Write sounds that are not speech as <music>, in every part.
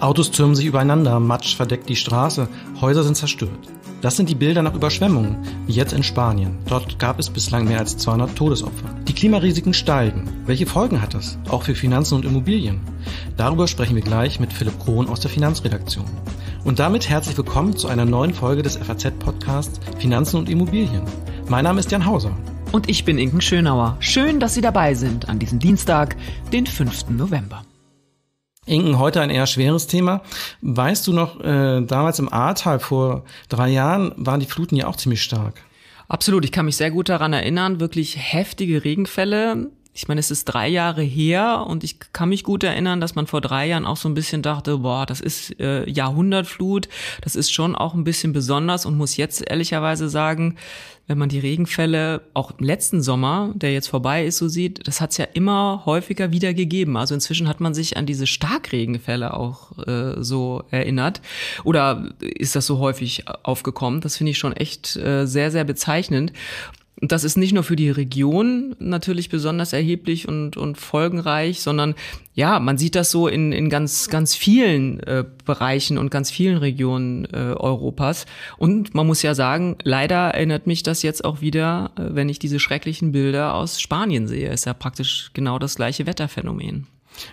Autos türmen sich übereinander, Matsch verdeckt die Straße, Häuser sind zerstört. Das sind die Bilder nach Überschwemmungen, wie jetzt in Spanien. Dort gab es bislang mehr als 200 Todesopfer. Die Klimarisiken steigen. Welche Folgen hat das? Auch für Finanzen und Immobilien. Darüber sprechen wir gleich mit Philipp Krohn aus der Finanzredaktion. Und damit herzlich willkommen zu einer neuen Folge des FAZ-Podcasts Finanzen und Immobilien. Mein Name ist Jan Hauser. Und ich bin Inken Schönauer. Schön, dass Sie dabei sind an diesem Dienstag, den 5. November. Inken, heute ein eher schweres Thema. Weißt du noch, äh, damals im Ahrtal vor drei Jahren waren die Fluten ja auch ziemlich stark. Absolut, ich kann mich sehr gut daran erinnern. Wirklich heftige Regenfälle ich meine, es ist drei Jahre her und ich kann mich gut erinnern, dass man vor drei Jahren auch so ein bisschen dachte, boah, das ist äh, Jahrhundertflut, das ist schon auch ein bisschen besonders und muss jetzt ehrlicherweise sagen, wenn man die Regenfälle auch im letzten Sommer, der jetzt vorbei ist, so sieht, das hat es ja immer häufiger wieder gegeben. Also inzwischen hat man sich an diese Starkregenfälle auch äh, so erinnert. Oder ist das so häufig aufgekommen? Das finde ich schon echt äh, sehr, sehr bezeichnend. Und das ist nicht nur für die Region natürlich besonders erheblich und, und folgenreich, sondern ja, man sieht das so in, in ganz, ganz vielen äh, Bereichen und ganz vielen Regionen äh, Europas. Und man muss ja sagen, leider erinnert mich das jetzt auch wieder, äh, wenn ich diese schrecklichen Bilder aus Spanien sehe. Ist ja praktisch genau das gleiche Wetterphänomen.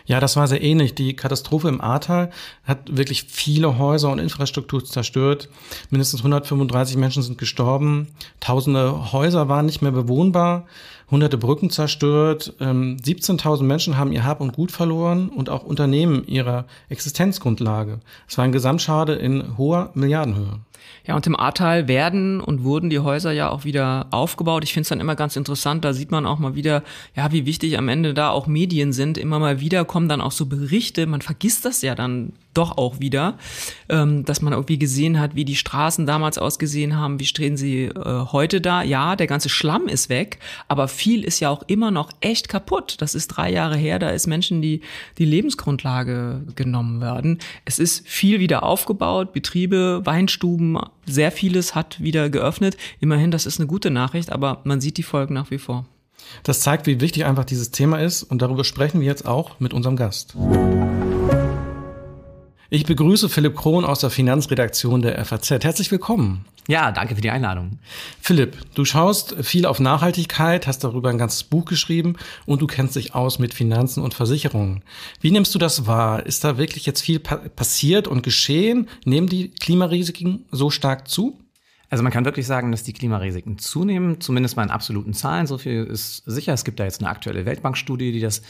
Ja, das war sehr ähnlich. Die Katastrophe im Ahrtal hat wirklich viele Häuser und Infrastruktur zerstört. Mindestens 135 Menschen sind gestorben. Tausende Häuser waren nicht mehr bewohnbar hunderte Brücken zerstört, 17.000 ähm, Menschen haben ihr Hab und Gut verloren und auch Unternehmen ihrer Existenzgrundlage. Es war ein Gesamtschade in hoher Milliardenhöhe. Ja, und im Ahrtal werden und wurden die Häuser ja auch wieder aufgebaut. Ich finde es dann immer ganz interessant, da sieht man auch mal wieder, ja, wie wichtig am Ende da auch Medien sind. Immer mal wieder kommen dann auch so Berichte, man vergisst das ja dann doch auch wieder, ähm, dass man irgendwie gesehen hat, wie die Straßen damals ausgesehen haben, wie stehen sie äh, heute da. Ja, der ganze Schlamm ist weg, aber viel ist ja auch immer noch echt kaputt. Das ist drei Jahre her, da ist Menschen, die die Lebensgrundlage genommen werden. Es ist viel wieder aufgebaut, Betriebe, Weinstuben, sehr vieles hat wieder geöffnet. Immerhin, das ist eine gute Nachricht, aber man sieht die Folgen nach wie vor. Das zeigt, wie wichtig einfach dieses Thema ist und darüber sprechen wir jetzt auch mit unserem Gast. Ich begrüße Philipp Krohn aus der Finanzredaktion der FAZ. Herzlich willkommen. Ja, danke für die Einladung. Philipp, du schaust viel auf Nachhaltigkeit, hast darüber ein ganzes Buch geschrieben und du kennst dich aus mit Finanzen und Versicherungen. Wie nimmst du das wahr? Ist da wirklich jetzt viel passiert und geschehen? Nehmen die Klimarisiken so stark zu? Also man kann wirklich sagen, dass die Klimarisiken zunehmen, zumindest mal in absoluten Zahlen. So viel ist sicher. Es gibt da jetzt eine aktuelle Weltbankstudie, die das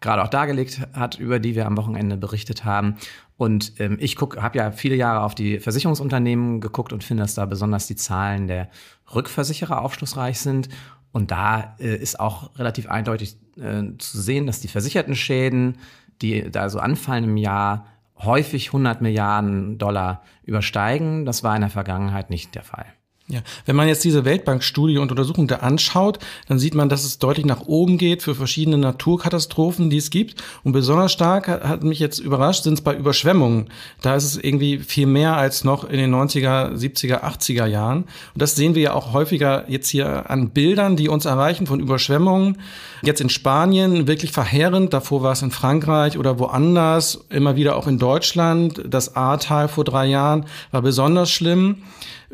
gerade auch dargelegt hat, über die wir am Wochenende berichtet haben. Und ähm, ich habe ja viele Jahre auf die Versicherungsunternehmen geguckt und finde, dass da besonders die Zahlen der Rückversicherer aufschlussreich sind. Und da äh, ist auch relativ eindeutig äh, zu sehen, dass die versicherten Schäden, die da so anfallen im Jahr, häufig 100 Milliarden Dollar übersteigen. Das war in der Vergangenheit nicht der Fall. Ja, wenn man jetzt diese Weltbank-Studie und Untersuchung da anschaut, dann sieht man, dass es deutlich nach oben geht für verschiedene Naturkatastrophen, die es gibt. Und besonders stark hat mich jetzt überrascht, sind es bei Überschwemmungen. Da ist es irgendwie viel mehr als noch in den 90er, 70er, 80er Jahren. Und das sehen wir ja auch häufiger jetzt hier an Bildern, die uns erreichen von Überschwemmungen. Jetzt in Spanien wirklich verheerend. Davor war es in Frankreich oder woanders. Immer wieder auch in Deutschland. Das Ahrtal vor drei Jahren war besonders schlimm.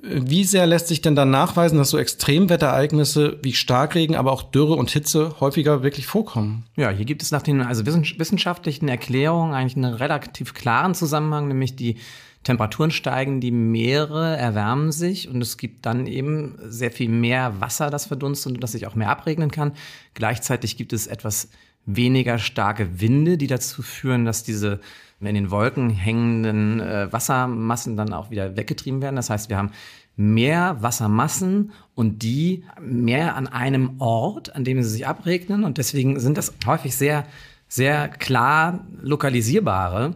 Wie sehr lässt lässt sich denn dann nachweisen, dass so Extremwetterereignisse wie Starkregen, aber auch Dürre und Hitze häufiger wirklich vorkommen? Ja, hier gibt es nach den also wissenschaftlichen Erklärungen eigentlich einen relativ klaren Zusammenhang, nämlich die Temperaturen steigen, die Meere erwärmen sich und es gibt dann eben sehr viel mehr Wasser, das verdunstet und das sich auch mehr abregnen kann. Gleichzeitig gibt es etwas weniger starke Winde, die dazu führen, dass diese in den Wolken hängenden äh, Wassermassen dann auch wieder weggetrieben werden. Das heißt, wir haben mehr Wassermassen und die mehr an einem Ort, an dem sie sich abregnen. Und deswegen sind das häufig sehr, sehr klar lokalisierbare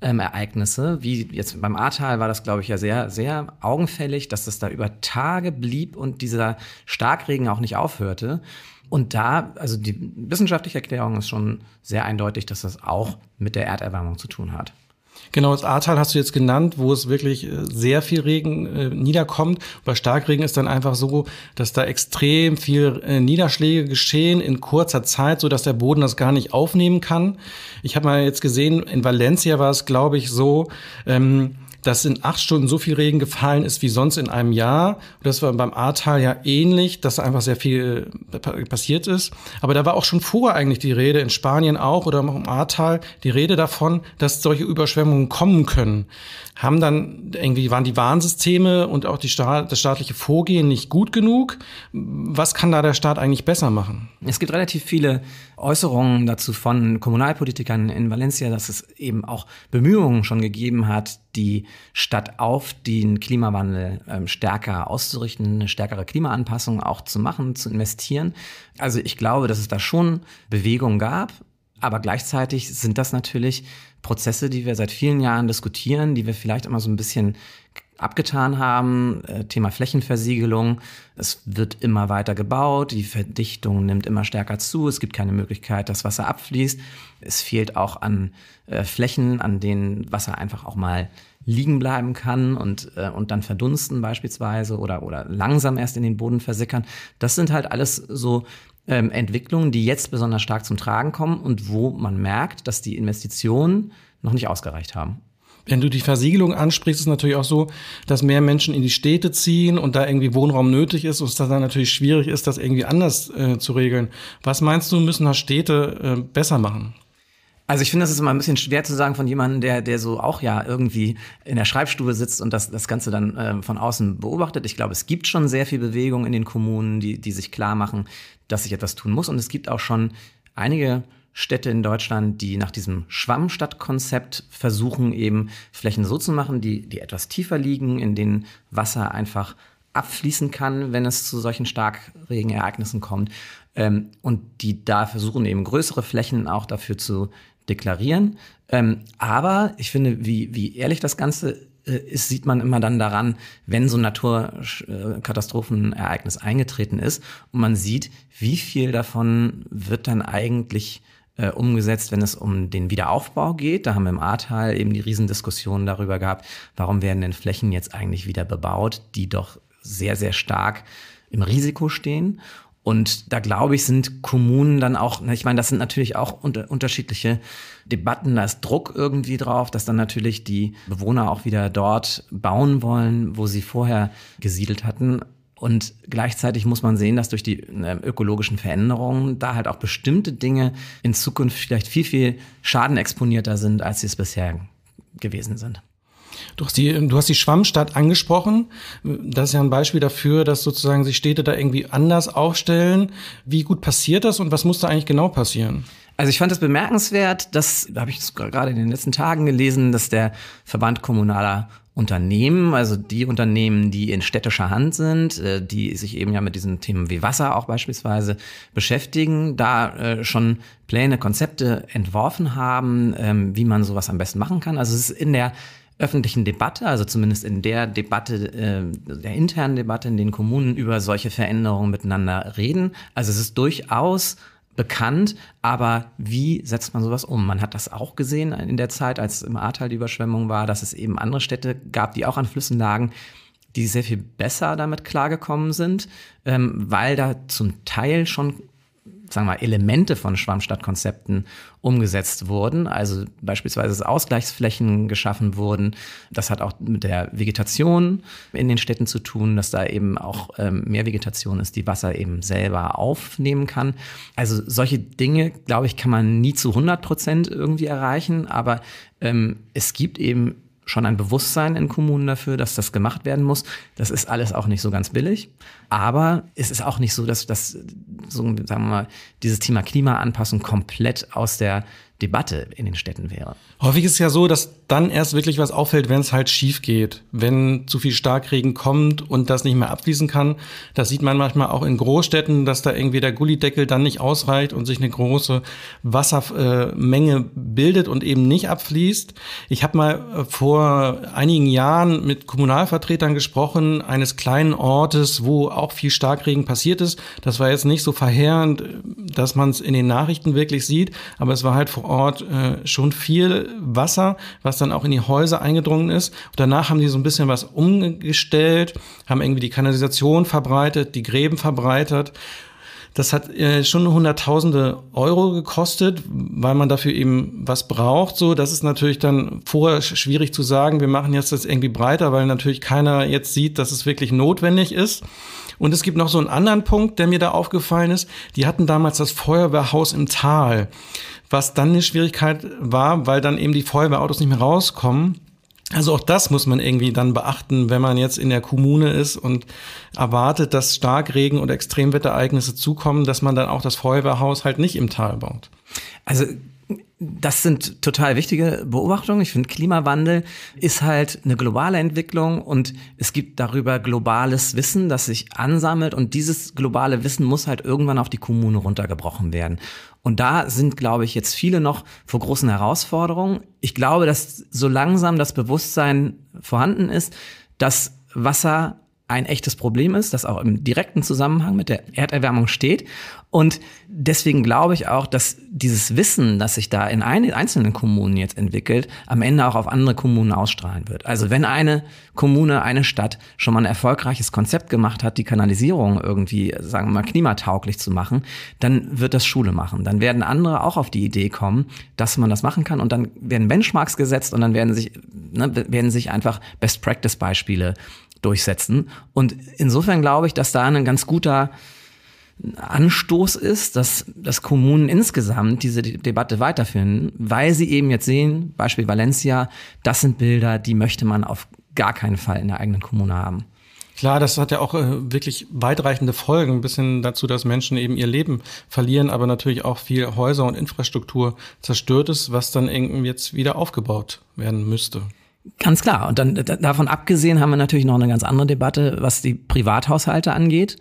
ähm, Ereignisse. Wie jetzt beim Ahrtal war das, glaube ich, ja sehr, sehr augenfällig, dass das da über Tage blieb und dieser Starkregen auch nicht aufhörte. Und da, also die wissenschaftliche Erklärung ist schon sehr eindeutig, dass das auch mit der Erderwärmung zu tun hat. Genau, das Ahrtal hast du jetzt genannt, wo es wirklich äh, sehr viel Regen äh, niederkommt. Bei Starkregen ist dann einfach so, dass da extrem viel äh, Niederschläge geschehen in kurzer Zeit, so dass der Boden das gar nicht aufnehmen kann. Ich habe mal jetzt gesehen, in Valencia war es, glaube ich, so, ähm, dass in acht Stunden so viel Regen gefallen ist wie sonst in einem Jahr. das war beim Ahrtal ja ähnlich, dass einfach sehr viel äh, passiert ist. Aber da war auch schon vorher eigentlich die Rede, in Spanien auch oder auch im Ahrtal, die Rede davon, dass solche Überschwemmungen kommen können haben dann irgendwie waren die Warnsysteme und auch die Staat, das staatliche Vorgehen nicht gut genug. Was kann da der Staat eigentlich besser machen? Es gibt relativ viele Äußerungen dazu von Kommunalpolitikern in Valencia, dass es eben auch Bemühungen schon gegeben hat, die Stadt auf den Klimawandel ähm, stärker auszurichten, eine stärkere Klimaanpassung auch zu machen, zu investieren. Also ich glaube, dass es da schon Bewegung gab. Aber gleichzeitig sind das natürlich Prozesse, die wir seit vielen Jahren diskutieren, die wir vielleicht immer so ein bisschen abgetan haben. Äh, Thema Flächenversiegelung. Es wird immer weiter gebaut. Die Verdichtung nimmt immer stärker zu. Es gibt keine Möglichkeit, dass Wasser abfließt. Es fehlt auch an äh, Flächen, an denen Wasser einfach auch mal liegen bleiben kann und, äh, und dann verdunsten beispielsweise oder, oder langsam erst in den Boden versickern. Das sind halt alles so ähm, Entwicklungen, die jetzt besonders stark zum Tragen kommen und wo man merkt, dass die Investitionen noch nicht ausgereicht haben. Wenn du die Versiegelung ansprichst, ist natürlich auch so, dass mehr Menschen in die Städte ziehen und da irgendwie Wohnraum nötig ist und es dann natürlich schwierig ist, das irgendwie anders äh, zu regeln. Was meinst du, müssen da Städte äh, besser machen? Also ich finde, das ist immer ein bisschen schwer zu sagen von jemandem, der, der so auch ja irgendwie in der Schreibstube sitzt und das, das Ganze dann äh, von außen beobachtet. Ich glaube, es gibt schon sehr viel Bewegung in den Kommunen, die, die sich klar machen, dass sich etwas tun muss. Und es gibt auch schon einige Städte in Deutschland, die nach diesem Schwammstadtkonzept versuchen, eben Flächen so zu machen, die, die etwas tiefer liegen, in denen Wasser einfach abfließen kann, wenn es zu solchen Starkregenereignissen kommt. Ähm, und die da versuchen eben größere Flächen auch dafür zu deklarieren. Ähm, aber ich finde, wie, wie ehrlich das Ganze äh, ist, sieht man immer dann daran, wenn so ein Naturkatastrophenereignis eingetreten ist und man sieht, wie viel davon wird dann eigentlich äh, umgesetzt, wenn es um den Wiederaufbau geht. Da haben wir im Ahrtal eben die Riesendiskussion darüber gehabt, warum werden denn Flächen jetzt eigentlich wieder bebaut, die doch sehr, sehr stark im Risiko stehen. Und da glaube ich, sind Kommunen dann auch, ich meine, das sind natürlich auch unter, unterschiedliche Debatten, da ist Druck irgendwie drauf, dass dann natürlich die Bewohner auch wieder dort bauen wollen, wo sie vorher gesiedelt hatten. Und gleichzeitig muss man sehen, dass durch die äh, ökologischen Veränderungen da halt auch bestimmte Dinge in Zukunft vielleicht viel, viel schadenexponierter sind, als sie es bisher gewesen sind. Du hast, die, du hast die Schwammstadt angesprochen. Das ist ja ein Beispiel dafür, dass sozusagen sich Städte da irgendwie anders aufstellen. Wie gut passiert das und was muss da eigentlich genau passieren? Also ich fand es bemerkenswert, dass, da habe ich gerade in den letzten Tagen gelesen, dass der Verband kommunaler Unternehmen, also die Unternehmen, die in städtischer Hand sind, äh, die sich eben ja mit diesen Themen wie Wasser auch beispielsweise beschäftigen, da äh, schon Pläne, Konzepte entworfen haben, ähm, wie man sowas am besten machen kann. Also es ist in der öffentlichen Debatte, also zumindest in der Debatte, äh, der internen Debatte in den Kommunen über solche Veränderungen miteinander reden. Also es ist durchaus bekannt, aber wie setzt man sowas um? Man hat das auch gesehen in der Zeit, als im Ahrtal die Überschwemmung war, dass es eben andere Städte gab, die auch an Flüssen lagen, die sehr viel besser damit klargekommen sind, ähm, weil da zum Teil schon sagen wir mal, Elemente von Schwammstadtkonzepten umgesetzt wurden. Also beispielsweise Ausgleichsflächen geschaffen wurden. Das hat auch mit der Vegetation in den Städten zu tun, dass da eben auch ähm, mehr Vegetation ist, die Wasser eben selber aufnehmen kann. Also solche Dinge, glaube ich, kann man nie zu 100 Prozent irgendwie erreichen. Aber ähm, es gibt eben schon ein Bewusstsein in Kommunen dafür, dass das gemacht werden muss. Das ist alles auch nicht so ganz billig. Aber es ist auch nicht so, dass dass so, sagen wir mal, dieses Thema Klimaanpassung komplett aus der Debatte in den Städten wäre. Häufig ist es ja so, dass dann erst wirklich was auffällt, wenn es halt schief geht, wenn zu viel Starkregen kommt und das nicht mehr abfließen kann. Das sieht man manchmal auch in Großstädten, dass da irgendwie der Gullideckel dann nicht ausreicht und sich eine große Wassermenge äh, bildet und eben nicht abfließt. Ich habe mal äh, vor einigen Jahren mit Kommunalvertretern gesprochen eines kleinen Ortes, wo auch viel Starkregen passiert ist. Das war jetzt nicht so verheerend, äh, dass man es in den Nachrichten wirklich sieht, aber es war halt vor Ort äh, schon viel Wasser, was dann auch in die Häuser eingedrungen ist. Und danach haben die so ein bisschen was umgestellt, haben irgendwie die Kanalisation verbreitet, die Gräben verbreitert. Das hat äh, schon hunderttausende Euro gekostet, weil man dafür eben was braucht. So, das ist natürlich dann vorher schwierig zu sagen, wir machen jetzt das irgendwie breiter, weil natürlich keiner jetzt sieht, dass es wirklich notwendig ist. Und es gibt noch so einen anderen Punkt, der mir da aufgefallen ist. Die hatten damals das Feuerwehrhaus im Tal was dann eine Schwierigkeit war, weil dann eben die Feuerwehrautos nicht mehr rauskommen. Also auch das muss man irgendwie dann beachten, wenn man jetzt in der Kommune ist und erwartet, dass Starkregen und Extremwetterereignisse zukommen, dass man dann auch das Feuerwehrhaus halt nicht im Tal baut. Also das sind total wichtige Beobachtungen. Ich finde, Klimawandel ist halt eine globale Entwicklung und es gibt darüber globales Wissen, das sich ansammelt und dieses globale Wissen muss halt irgendwann auf die Kommune runtergebrochen werden. Und da sind, glaube ich, jetzt viele noch vor großen Herausforderungen. Ich glaube, dass so langsam das Bewusstsein vorhanden ist, dass Wasser ein echtes Problem ist, das auch im direkten Zusammenhang mit der Erderwärmung steht. Und deswegen glaube ich auch, dass dieses Wissen, das sich da in einzelnen Kommunen jetzt entwickelt, am Ende auch auf andere Kommunen ausstrahlen wird. Also wenn eine Kommune, eine Stadt schon mal ein erfolgreiches Konzept gemacht hat, die Kanalisierung irgendwie, sagen wir mal, klimatauglich zu machen, dann wird das Schule machen. Dann werden andere auch auf die Idee kommen, dass man das machen kann. Und dann werden Benchmarks gesetzt und dann werden sich, ne, werden sich einfach Best-Practice-Beispiele durchsetzen. Und insofern glaube ich, dass da ein ganz guter Anstoß ist, dass, dass Kommunen insgesamt diese De Debatte weiterführen, weil sie eben jetzt sehen, Beispiel Valencia, das sind Bilder, die möchte man auf gar keinen Fall in der eigenen Kommune haben. Klar, das hat ja auch äh, wirklich weitreichende Folgen, bis hin dazu, dass Menschen eben ihr Leben verlieren, aber natürlich auch viel Häuser und Infrastruktur zerstört ist, was dann irgendwie jetzt wieder aufgebaut werden müsste. Ganz klar. Und dann davon abgesehen haben wir natürlich noch eine ganz andere Debatte, was die Privathaushalte angeht.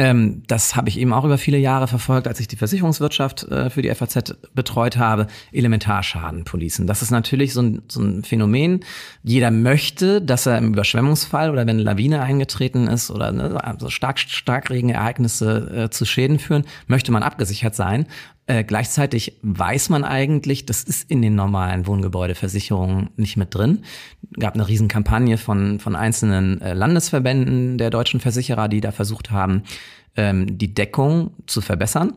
Ähm, das habe ich eben auch über viele Jahre verfolgt, als ich die Versicherungswirtschaft äh, für die FAZ betreut habe. Elementarschadenpolicen. Das ist natürlich so ein, so ein, Phänomen. Jeder möchte, dass er im Überschwemmungsfall oder wenn eine Lawine eingetreten ist oder ne, also stark, starkregen Ereignisse äh, zu Schäden führen, möchte man abgesichert sein. Äh, gleichzeitig weiß man eigentlich, das ist in den normalen Wohngebäudeversicherungen nicht mit drin. Gab eine Riesenkampagne von, von einzelnen äh, Landesverbänden der deutschen Versicherer, die da versucht haben, ähm, die Deckung zu verbessern.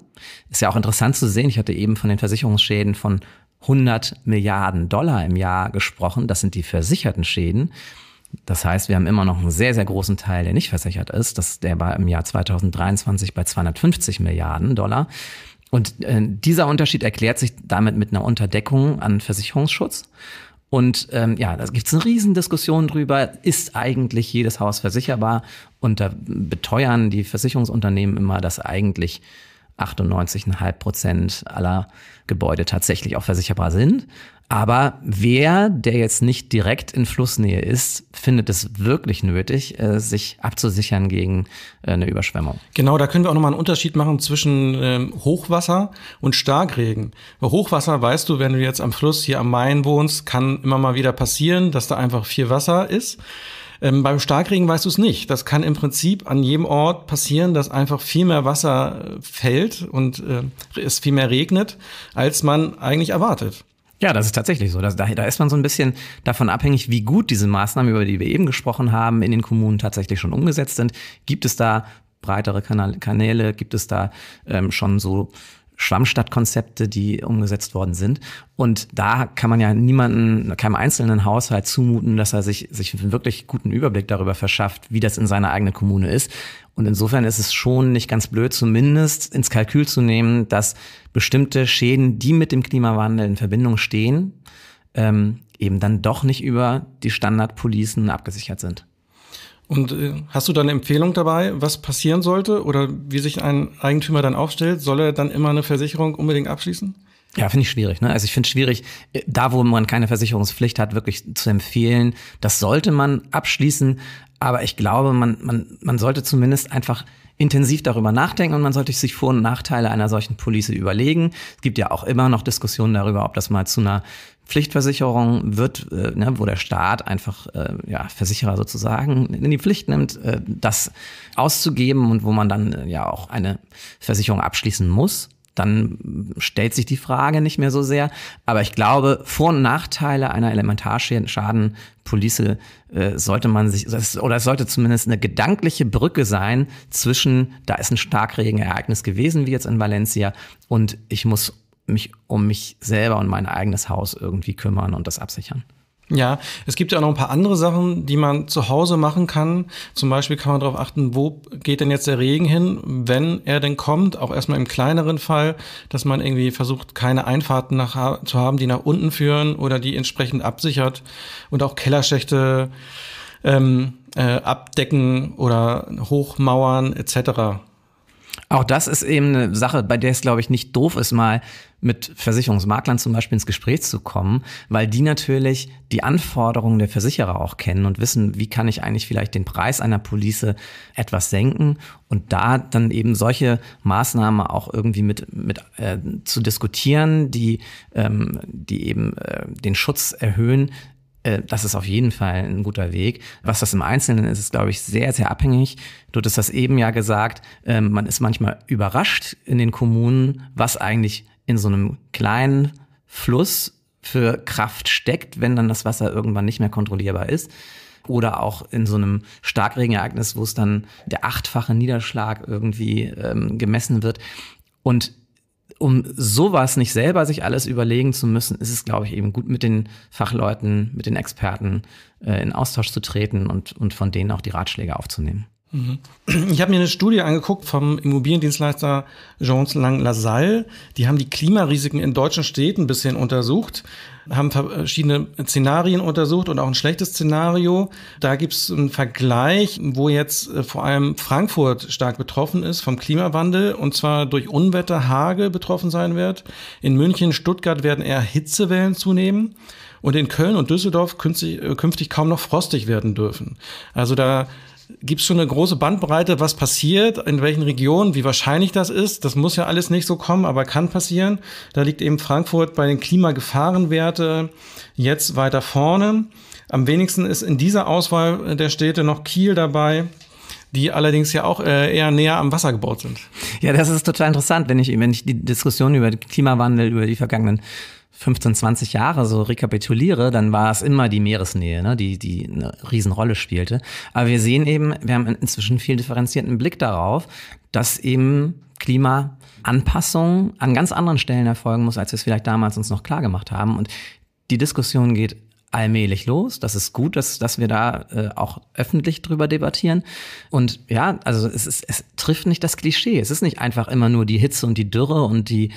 Ist ja auch interessant zu sehen. Ich hatte eben von den Versicherungsschäden von 100 Milliarden Dollar im Jahr gesprochen. Das sind die versicherten Schäden. Das heißt, wir haben immer noch einen sehr, sehr großen Teil, der nicht versichert ist. Das, der war im Jahr 2023 bei 250 Milliarden Dollar. Und äh, dieser Unterschied erklärt sich damit mit einer Unterdeckung an Versicherungsschutz. Und ähm, ja, da gibt es eine Riesendiskussion drüber, ist eigentlich jedes Haus versicherbar? Und da beteuern die Versicherungsunternehmen immer, dass eigentlich 98,5 Prozent aller Gebäude tatsächlich auch versicherbar sind. Aber wer, der jetzt nicht direkt in Flussnähe ist, findet es wirklich nötig, äh, sich abzusichern gegen äh, eine Überschwemmung. Genau, da können wir auch nochmal einen Unterschied machen zwischen ähm, Hochwasser und Starkregen. Hochwasser weißt du, wenn du jetzt am Fluss hier am Main wohnst, kann immer mal wieder passieren, dass da einfach viel Wasser ist. Ähm, beim Starkregen weißt du es nicht. Das kann im Prinzip an jedem Ort passieren, dass einfach viel mehr Wasser äh, fällt und äh, es viel mehr regnet, als man eigentlich erwartet. Ja, das ist tatsächlich so. Da, da ist man so ein bisschen davon abhängig, wie gut diese Maßnahmen, über die wir eben gesprochen haben, in den Kommunen tatsächlich schon umgesetzt sind. Gibt es da breitere Kanäle? Gibt es da ähm, schon so Schwammstadtkonzepte, die umgesetzt worden sind. Und da kann man ja niemanden, keinem einzelnen Haushalt zumuten, dass er sich, sich einen wirklich guten Überblick darüber verschafft, wie das in seiner eigenen Kommune ist. Und insofern ist es schon nicht ganz blöd, zumindest ins Kalkül zu nehmen, dass bestimmte Schäden, die mit dem Klimawandel in Verbindung stehen, ähm, eben dann doch nicht über die Standardpolicen abgesichert sind. Und äh, hast du da eine Empfehlung dabei, was passieren sollte oder wie sich ein Eigentümer dann aufstellt? Soll er dann immer eine Versicherung unbedingt abschließen? Ja, finde ich schwierig. Ne? Also ich finde es schwierig, äh, da wo man keine Versicherungspflicht hat, wirklich zu empfehlen. Das sollte man abschließen, aber ich glaube, man, man, man sollte zumindest einfach intensiv darüber nachdenken und man sollte sich Vor- und Nachteile einer solchen Police überlegen. Es gibt ja auch immer noch Diskussionen darüber, ob das mal zu einer Pflichtversicherung wird, äh, ne, wo der Staat einfach äh, ja, Versicherer sozusagen in die Pflicht nimmt, äh, das auszugeben und wo man dann äh, ja auch eine Versicherung abschließen muss dann stellt sich die Frage nicht mehr so sehr. Aber ich glaube, Vor- und Nachteile einer Elementarschadenpolice äh, sollte man sich, oder es sollte zumindest eine gedankliche Brücke sein zwischen, da ist ein Starkregenereignis gewesen, wie jetzt in Valencia, und ich muss mich um mich selber und mein eigenes Haus irgendwie kümmern und das absichern. Ja, es gibt ja auch noch ein paar andere Sachen, die man zu Hause machen kann. Zum Beispiel kann man darauf achten, wo geht denn jetzt der Regen hin, wenn er denn kommt. Auch erstmal im kleineren Fall, dass man irgendwie versucht, keine Einfahrten nach, zu haben, die nach unten führen oder die entsprechend absichert und auch Kellerschächte ähm, äh, abdecken oder hochmauern etc. Auch das ist eben eine Sache, bei der es, glaube ich, nicht doof ist, mal mit Versicherungsmaklern zum Beispiel ins Gespräch zu kommen, weil die natürlich die Anforderungen der Versicherer auch kennen und wissen, wie kann ich eigentlich vielleicht den Preis einer Police etwas senken und da dann eben solche Maßnahmen auch irgendwie mit, mit äh, zu diskutieren, die, ähm, die eben äh, den Schutz erhöhen, äh, das ist auf jeden Fall ein guter Weg. Was das im Einzelnen ist, ist, glaube ich, sehr, sehr abhängig. Du hattest das eben ja gesagt, ähm, man ist manchmal überrascht in den Kommunen, was eigentlich in so einem kleinen Fluss für Kraft steckt, wenn dann das Wasser irgendwann nicht mehr kontrollierbar ist. Oder auch in so einem Starkregenereignis, wo es dann der achtfache Niederschlag irgendwie ähm, gemessen wird. Und um sowas nicht selber sich alles überlegen zu müssen, ist es, glaube ich, eben gut mit den Fachleuten, mit den Experten äh, in Austausch zu treten und, und von denen auch die Ratschläge aufzunehmen. Ich habe mir eine Studie angeguckt vom Immobiliendienstleister Jones Lang LaSalle. Die haben die Klimarisiken in deutschen Städten ein bisschen untersucht haben verschiedene Szenarien untersucht und auch ein schlechtes Szenario. Da gibt es einen Vergleich, wo jetzt äh, vor allem Frankfurt stark betroffen ist vom Klimawandel und zwar durch Unwetter, Hagel betroffen sein wird. In München, Stuttgart werden eher Hitzewellen zunehmen und in Köln und Düsseldorf künftig, äh, künftig kaum noch frostig werden dürfen. Also da gibt es schon eine große Bandbreite, was passiert, in welchen Regionen, wie wahrscheinlich das ist. Das muss ja alles nicht so kommen, aber kann passieren. Da liegt eben Frankfurt bei den Klimagefahrenwerte jetzt weiter vorne. Am wenigsten ist in dieser Auswahl der Städte noch Kiel dabei die allerdings ja auch äh, eher näher am Wasser gebaut sind. Ja, das ist total interessant, wenn ich, wenn ich die Diskussion über den Klimawandel, über die vergangenen 15, 20 Jahre so rekapituliere, dann war es immer die Meeresnähe, ne, die, die eine Riesenrolle spielte. Aber wir sehen eben, wir haben inzwischen viel differenzierten Blick darauf, dass eben Klimaanpassung an ganz anderen Stellen erfolgen muss, als wir es vielleicht damals uns noch klar gemacht haben. Und die Diskussion geht allmählich los. Das ist gut, dass, dass wir da äh, auch öffentlich drüber debattieren. Und ja, also es, ist, es trifft nicht das Klischee. Es ist nicht einfach immer nur die Hitze und die Dürre und die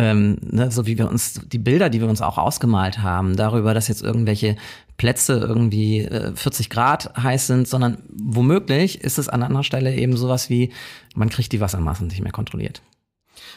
ähm, ne, so wie wir uns die Bilder, die wir uns auch ausgemalt haben, darüber, dass jetzt irgendwelche Plätze irgendwie äh, 40 Grad heiß sind, sondern womöglich ist es an anderer Stelle eben sowas wie, man kriegt die Wassermassen nicht mehr kontrolliert.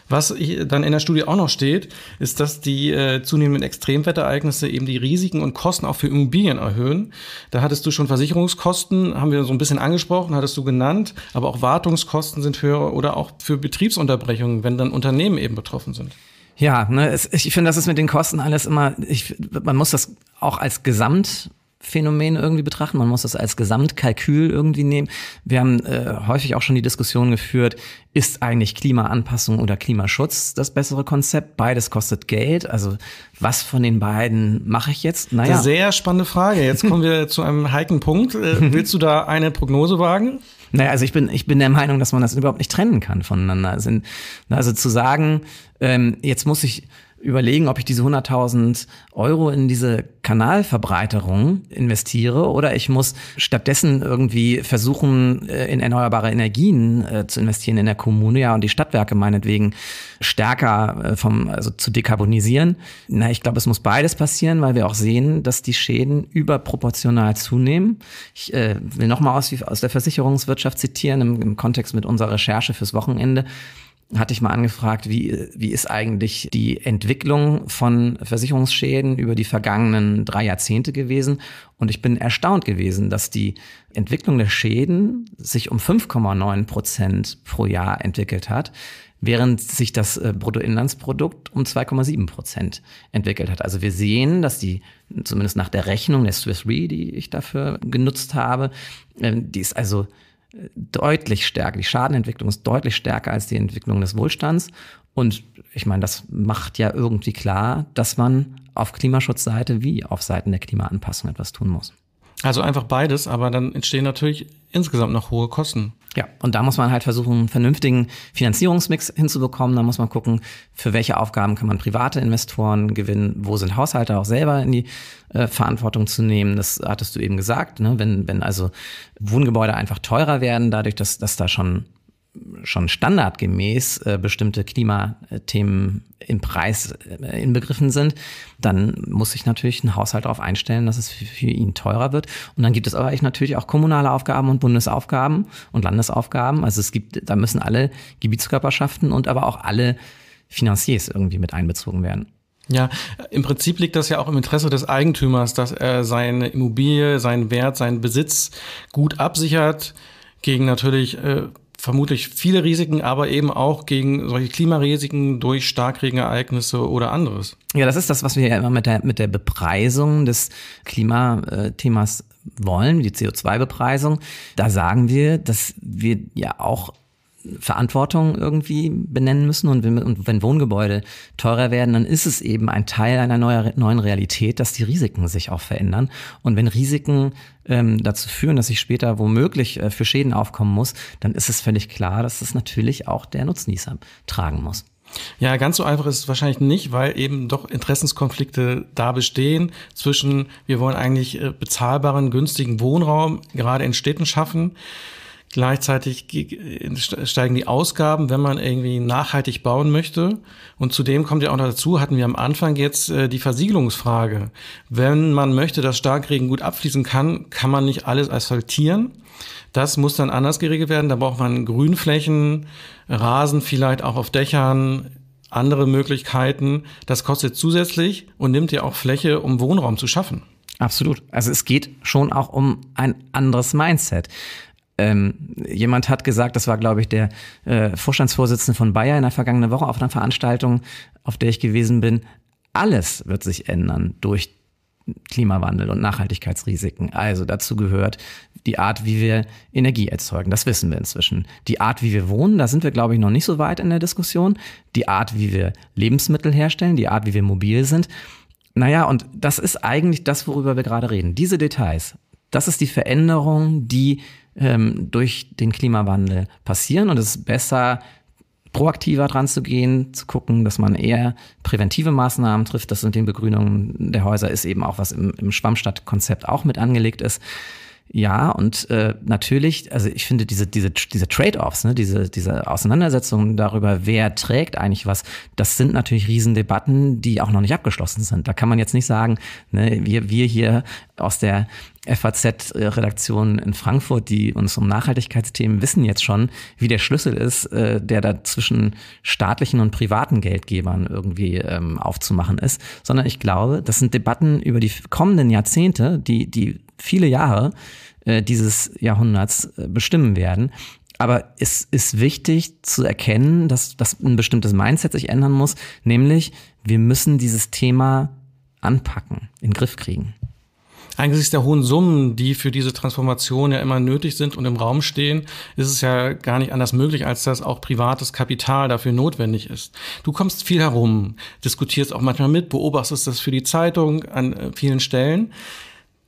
Was dann in der Studie auch noch steht, ist, dass die äh, zunehmenden Extremwetterereignisse eben die Risiken und Kosten auch für Immobilien erhöhen. Da hattest du schon Versicherungskosten, haben wir so ein bisschen angesprochen, hattest du genannt, aber auch Wartungskosten sind höher oder auch für Betriebsunterbrechungen, wenn dann Unternehmen eben betroffen sind. Ja, ne, es, ich finde, das ist mit den Kosten alles immer, ich, man muss das auch als Gesamt Phänomen irgendwie betrachten. Man muss das als Gesamtkalkül irgendwie nehmen. Wir haben äh, häufig auch schon die Diskussion geführt, ist eigentlich Klimaanpassung oder Klimaschutz das bessere Konzept? Beides kostet Geld. Also was von den beiden mache ich jetzt? Naja. Sehr spannende Frage. Jetzt kommen wir <laughs> zu einem heiklen Punkt. Äh, mhm. willst du da eine Prognose wagen? Naja, also ich bin, ich bin der Meinung, dass man das überhaupt nicht trennen kann voneinander. Also, also zu sagen, ähm, jetzt muss ich überlegen, ob ich diese 100.000 Euro in diese Kanalverbreiterung investiere oder ich muss stattdessen irgendwie versuchen, äh, in erneuerbare Energien äh, zu investieren in der Kommune ja, und die Stadtwerke meinetwegen stärker äh, vom, also zu dekarbonisieren. Na, ich glaube, es muss beides passieren, weil wir auch sehen, dass die Schäden überproportional zunehmen. Ich äh, will nochmal aus, aus der Versicherungswirtschaft zitieren im, im Kontext mit unserer Recherche fürs Wochenende hatte ich mal angefragt, wie, wie ist eigentlich die Entwicklung von Versicherungsschäden über die vergangenen drei Jahrzehnte gewesen. Und ich bin erstaunt gewesen, dass die Entwicklung der Schäden sich um 5,9 Prozent pro Jahr entwickelt hat, während sich das äh, Bruttoinlandsprodukt um 2,7 Prozent entwickelt hat. Also wir sehen, dass die, zumindest nach der Rechnung der Swiss Re, die ich dafür genutzt habe, äh, die ist also deutlich stärker, die Schadenentwicklung ist deutlich stärker als die Entwicklung des Wohlstands. Und ich meine, das macht ja irgendwie klar, dass man auf Klimaschutzseite wie auf Seiten der Klimaanpassung etwas tun muss. Also einfach beides, aber dann entstehen natürlich insgesamt noch hohe Kosten. Ja, und da muss man halt versuchen, einen vernünftigen Finanzierungsmix hinzubekommen. Da muss man gucken, für welche Aufgaben kann man private Investoren gewinnen, wo sind Haushalte auch selber in die äh, Verantwortung zu nehmen. Das hattest du eben gesagt, ne? wenn, wenn also Wohngebäude einfach teurer werden, dadurch, dass, dass da schon schon standardgemäß äh, bestimmte Klimathemen im Preis äh, inbegriffen sind, dann muss sich natürlich ein Haushalt darauf einstellen, dass es für ihn teurer wird. Und dann gibt es aber natürlich auch kommunale Aufgaben und Bundesaufgaben und Landesaufgaben. Also es gibt, da müssen alle Gebietskörperschaften und aber auch alle Finanziers irgendwie mit einbezogen werden. Ja, im Prinzip liegt das ja auch im Interesse des Eigentümers, dass er seine Immobilie, seinen Wert, seinen Besitz gut absichert gegen natürlich äh, vermutlich viele Risiken, aber eben auch gegen solche Klimarisiken durch Starkregenereignisse oder anderes. Ja, das ist das, was wir ja immer mit der, mit der Bepreisung des Klimathemas äh, wollen, die CO2-Bepreisung. Da sagen wir, dass wir ja auch Verantwortung irgendwie benennen müssen. Und wenn, und wenn, Wohngebäude teurer werden, dann ist es eben ein Teil einer neuer, neuen Realität, dass die Risiken sich auch verändern. Und wenn Risiken ähm, dazu führen, dass ich später womöglich äh, für Schäden aufkommen muss, dann ist es völlig klar, dass das natürlich auch der Nutznießer tragen muss. Ja, ganz so einfach ist es wahrscheinlich nicht, weil eben doch Interessenskonflikte da bestehen zwischen, wir wollen eigentlich äh, bezahlbaren, günstigen Wohnraum gerade in Städten schaffen Gleichzeitig steigen die Ausgaben, wenn man irgendwie nachhaltig bauen möchte. Und zudem kommt ja auch noch dazu, hatten wir am Anfang jetzt äh, die Versiegelungsfrage. Wenn man möchte, dass Starkregen gut abfließen kann, kann man nicht alles asphaltieren. Das muss dann anders geregelt werden. Da braucht man Grünflächen, Rasen vielleicht auch auf Dächern, andere Möglichkeiten. Das kostet zusätzlich und nimmt ja auch Fläche, um Wohnraum zu schaffen. Absolut. Also es geht schon auch um ein anderes Mindset ähm, jemand hat gesagt, das war, glaube ich, der äh, Vorstandsvorsitzende von Bayer in der vergangenen Woche auf einer Veranstaltung, auf der ich gewesen bin, alles wird sich ändern durch Klimawandel und Nachhaltigkeitsrisiken. Also dazu gehört die Art, wie wir Energie erzeugen. Das wissen wir inzwischen. Die Art, wie wir wohnen, da sind wir, glaube ich, noch nicht so weit in der Diskussion. Die Art, wie wir Lebensmittel herstellen, die Art, wie wir mobil sind. Naja, und das ist eigentlich das, worüber wir gerade reden. Diese Details, das ist die Veränderung, die ähm, durch den Klimawandel passieren. Und es ist besser, proaktiver dran zu gehen, zu gucken, dass man eher präventive Maßnahmen trifft. Das sind den Begrünungen der Häuser ist eben auch was im, im Schwammstadtkonzept auch mit angelegt ist. Ja, und äh, natürlich, also ich finde diese, diese, diese Trade-offs, ne, diese, diese Auseinandersetzungen darüber, wer trägt eigentlich was, das sind natürlich Riesendebatten, die auch noch nicht abgeschlossen sind. Da kann man jetzt nicht sagen, ne, wir, wir hier aus der FAZ-Redaktion in Frankfurt, die uns um Nachhaltigkeitsthemen wissen jetzt schon, wie der Schlüssel ist, äh, der da zwischen staatlichen und privaten Geldgebern irgendwie ähm, aufzumachen ist, sondern ich glaube, das sind Debatten über die kommenden Jahrzehnte, die, die viele Jahre äh, dieses Jahrhunderts äh, bestimmen werden. Aber es ist wichtig zu erkennen, dass, dass ein bestimmtes Mindset sich ändern muss, nämlich wir müssen dieses Thema anpacken, in den Griff kriegen. Angesichts der hohen Summen, die für diese Transformation ja immer nötig sind und im Raum stehen, ist es ja gar nicht anders möglich, als dass auch privates Kapital dafür notwendig ist. Du kommst viel herum, diskutierst auch manchmal mit, beobachtest das für die Zeitung an äh, vielen Stellen.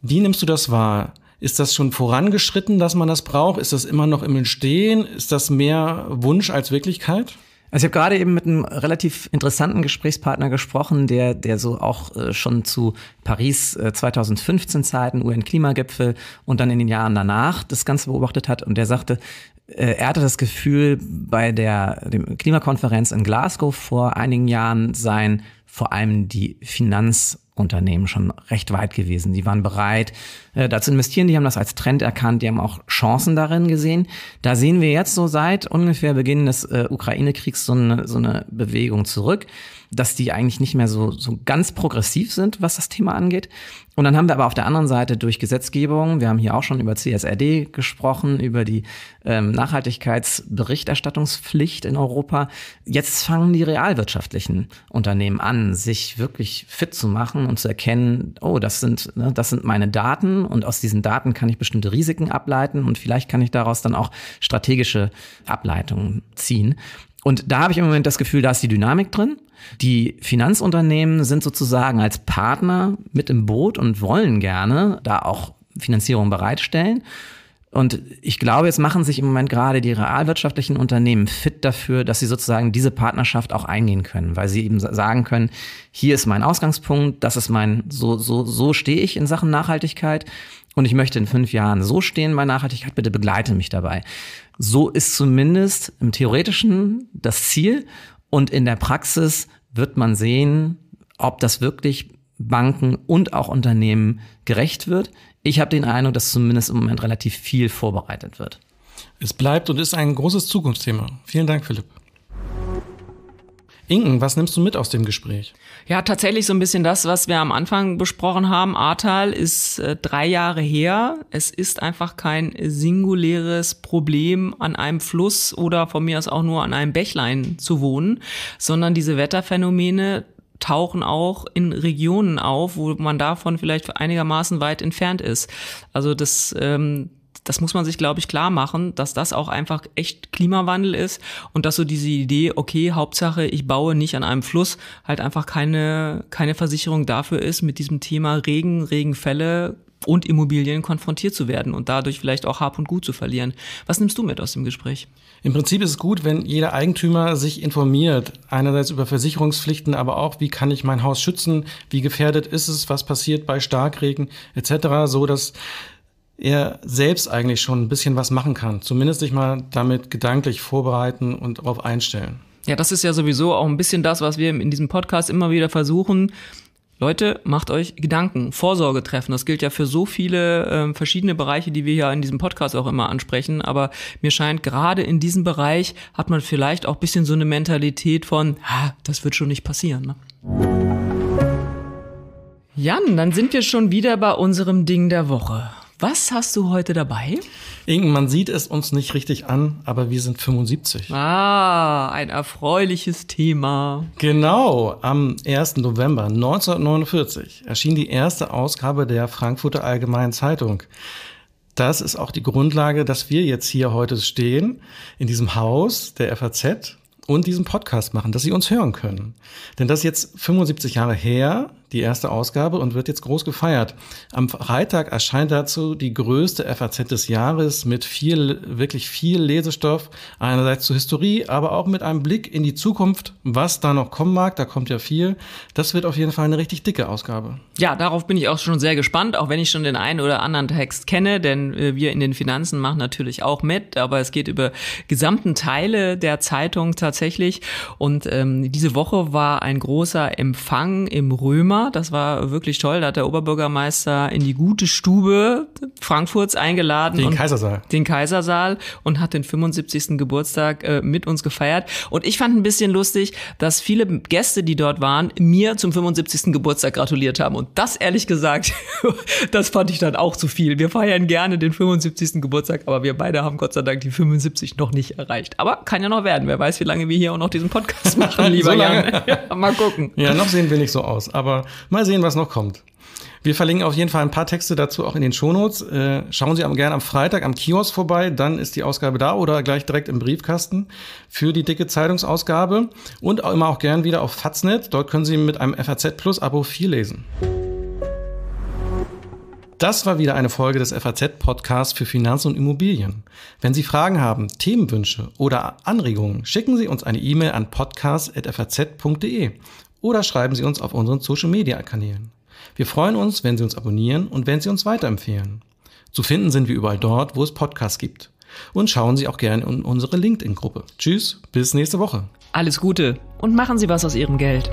Wie nimmst du das wahr? Ist das schon vorangeschritten, dass man das braucht? Ist das immer noch im Entstehen? Ist das mehr Wunsch als Wirklichkeit? Also ich habe gerade eben mit einem relativ interessanten Gesprächspartner gesprochen, der, der so auch äh, schon zu Paris 2015 äh, Zeiten, UN-Klimagipfel und dann in den Jahren danach das Ganze beobachtet hat. Und der sagte, äh, er hatte das Gefühl, bei der dem Klimakonferenz in Glasgow vor einigen Jahren seien vor allem die Finanz- Unternehmen schon recht weit gewesen. Die waren bereit, äh, dazu investieren, die haben das als Trend erkannt, die haben auch Chancen darin gesehen. Da sehen wir jetzt so seit ungefähr Beginn des äh, Ukraine-Kriegs so eine, so eine Bewegung zurück dass die eigentlich nicht mehr so, so ganz progressiv sind, was das Thema angeht. Und dann haben wir aber auf der anderen Seite durch Gesetzgebung, wir haben hier auch schon über CSRD gesprochen, über die ähm, Nachhaltigkeitsberichterstattungspflicht in Europa. Jetzt fangen die realwirtschaftlichen Unternehmen an, sich wirklich fit zu machen und zu erkennen, oh, das sind, ne, das sind meine Daten und aus diesen Daten kann ich bestimmte Risiken ableiten und vielleicht kann ich daraus dann auch strategische Ableitungen ziehen. Und da habe ich im Moment das Gefühl, da ist die Dynamik drin. Die Finanzunternehmen sind sozusagen als Partner mit im Boot und wollen gerne da auch Finanzierung bereitstellen. Und ich glaube, jetzt machen sich im Moment gerade die realwirtschaftlichen Unternehmen fit dafür, dass sie sozusagen diese Partnerschaft auch eingehen können, weil sie eben sagen können, hier ist mein Ausgangspunkt, das ist mein, so, so, so stehe ich in Sachen Nachhaltigkeit und ich möchte in fünf Jahren so stehen bei Nachhaltigkeit, bitte begleite mich dabei. So ist zumindest im Theoretischen das Ziel und in der Praxis wird man sehen, ob das wirklich Banken und auch Unternehmen gerecht wird. Ich habe den Eindruck, dass zumindest im Moment relativ viel vorbereitet wird. Es bleibt und ist ein großes Zukunftsthema. Vielen Dank, Philipp. Inken, was nimmst du mit aus dem Gespräch? Ja, tatsächlich so ein bisschen das, was wir am Anfang besprochen haben. Ahrtal ist äh, drei Jahre her. Es ist einfach kein singuläres Problem, an einem Fluss oder von mir aus auch nur an einem Bächlein zu wohnen, sondern diese Wetterphänomene tauchen auch in Regionen auf, wo man davon vielleicht einigermaßen weit entfernt ist. Also das ähm, das muss man sich, glaube ich, klar machen, dass das auch einfach echt Klimawandel ist und dass so diese Idee, okay, Hauptsache, ich baue nicht an einem Fluss, halt einfach keine, keine Versicherung dafür ist, mit diesem Thema Regen, Regenfälle und Immobilien konfrontiert zu werden und dadurch vielleicht auch Hab und Gut zu verlieren. Was nimmst du mit aus dem Gespräch? Im Prinzip ist es gut, wenn jeder Eigentümer sich informiert. Einerseits über Versicherungspflichten, aber auch, wie kann ich mein Haus schützen? Wie gefährdet ist es? Was passiert bei Starkregen etc.? So dass er selbst eigentlich schon ein bisschen was machen kann. Zumindest sich mal damit gedanklich vorbereiten und darauf einstellen. Ja, das ist ja sowieso auch ein bisschen das, was wir in diesem Podcast immer wieder versuchen. Leute, macht euch Gedanken, Vorsorge treffen. Das gilt ja für so viele äh, verschiedene Bereiche, die wir ja in diesem Podcast auch immer ansprechen. Aber mir scheint, gerade in diesem Bereich hat man vielleicht auch ein bisschen so eine Mentalität von, ah, das wird schon nicht passieren. Ne? Jan, dann sind wir schon wieder bei unserem Ding der Woche. Was hast du heute dabei? Ingen, man sieht es uns nicht richtig an, aber wir sind 75. Ah, ein erfreuliches Thema. Genau, am 1. November 1949 erschien die erste Ausgabe der Frankfurter Allgemeinen Zeitung. Das ist auch die Grundlage, dass wir jetzt hier heute stehen, in diesem Haus der FAZ und diesen Podcast machen, dass Sie uns hören können. Denn das ist jetzt 75 Jahre her, die erste Ausgabe, und wird jetzt groß gefeiert. Am Freitag erscheint dazu die größte FAZ des Jahres mit viel, wirklich viel Lesestoff, einerseits zur Historie, aber auch mit einem Blick in die Zukunft, was da noch kommen mag. Da kommt ja viel. Das wird auf jeden Fall eine richtig dicke Ausgabe. Ja, darauf bin ich auch schon sehr gespannt, auch wenn ich schon den einen oder anderen Text kenne, denn äh, wir in den Finanzen machen natürlich auch mit, aber es geht über gesamten Teile der Zeitung tatsächlich. Und ähm, diese Woche war ein großer Empfang im Römer das war wirklich toll. Da hat der Oberbürgermeister in die gute Stube Frankfurts eingeladen. Den Kaisersaal. Den Kaisersaal und hat den 75. Geburtstag äh, mit uns gefeiert. Und ich fand ein bisschen lustig, dass viele Gäste, die dort waren, mir zum 75. Geburtstag gratuliert haben. Und das ehrlich gesagt, <laughs> das fand ich dann auch zu viel. Wir feiern gerne den 75. Geburtstag, aber wir beide haben Gott sei Dank die 75 noch nicht erreicht. Aber kann ja noch werden. Wer weiß, wie lange wir hier auch noch diesen Podcast <laughs> machen, lieber so Jan. <laughs> Ja, mal gucken. Ja, noch sehen wir nicht so aus. Aber Mal sehen, was noch kommt. Wir verlinken auf jeden Fall ein paar Texte dazu auch in den Shownotes. Äh, schauen Sie am, gerne am Freitag am Kiosk vorbei, dann ist die Ausgabe da oder gleich direkt im Briefkasten für die dicke Zeitungsausgabe und auch immer auch gern wieder auf Faznet. Dort können Sie mit einem FAZ Plus Abo viel lesen. Das war wieder eine Folge des FAZ-Podcasts für Finanzen und Immobilien. Wenn Sie Fragen haben, Themenwünsche oder Anregungen, schicken Sie uns eine E-Mail an podcast.faz.de oder schreiben Sie uns auf unseren Social Media Kanälen. Wir freuen uns, wenn Sie uns abonnieren und wenn Sie uns weiterempfehlen. Zu finden sind wir überall dort, wo es Podcasts gibt. Und schauen Sie auch gerne in unsere LinkedIn-Gruppe. Tschüss, bis nächste Woche. Alles Gute und machen Sie was aus Ihrem Geld.